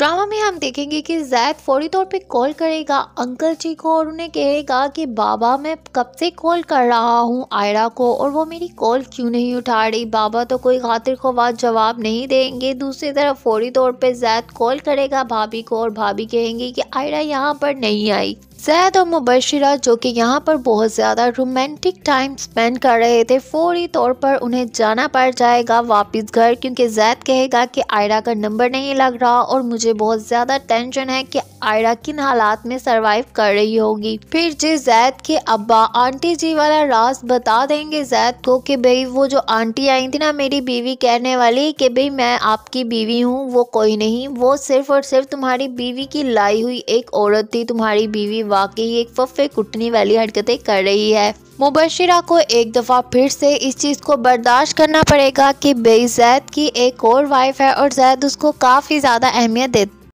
drama में हम देखेंगे कि जैद फौरी तौर पे कॉल करेगा अंकल जी को और उन्हें कहेगा कि बाबा मैं कब से कॉल कर रहा हूँ आयरा को और वो मेरी कॉल क्यों नहीं उठा रही बाबा तो कोई खातिर खवात जवाब नहीं देंगे दूसरी तरफ फौरी तौर पे जैद कॉल करेगा भाभी को और भाभी कहेंगी कि आयरा यहाँ पर नहीं आई जैद और मुबशरा जो कि यहाँ पर बहुत ज़्यादा रोमांटिक टाइम स्पेंड कर रहे थे फौरी तौर पर उन्हें जाना पड़ जाएगा वापस घर क्योंकि जैद कहेगा कि आयरा का नंबर नहीं लग रहा और मुझे बहुत ज़्यादा टेंशन है कि आयरा किन हालात में सरवाइव कर रही होगी फिर जी जैद के अब्बा आंटी जी वाला रास बता देंगे जैद को कि भाई वो जो आंटी आई थी ना मेरी बीवी कहने वाली कि भाई मैं आपकी बीवी हूँ वो कोई नहीं वो सिर्फ और सिर्फ तुम्हारी बीवी की लाई हुई एक औरत थी तुम्हारी बीवी वाकई एक फफे कुटनी वाली हरकतें कर रही है मुबशरा को एक दफ़ा फिर से इस चीज़ को बर्दाश्त करना पड़ेगा कि बेई जैद की एक और वाइफ है और जैद उसको काफ़ी ज़्यादा अहमियत देती